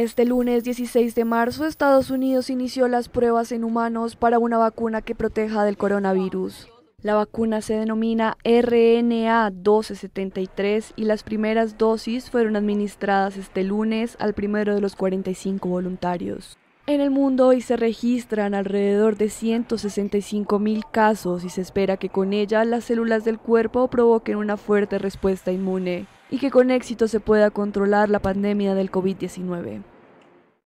Este lunes 16 de marzo, Estados Unidos inició las pruebas en humanos para una vacuna que proteja del coronavirus. La vacuna se denomina RNA-1273 y las primeras dosis fueron administradas este lunes al primero de los 45 voluntarios. En el mundo hoy se registran alrededor de 165 mil casos y se espera que con ella las células del cuerpo provoquen una fuerte respuesta inmune y que con éxito se pueda controlar la pandemia del COVID-19.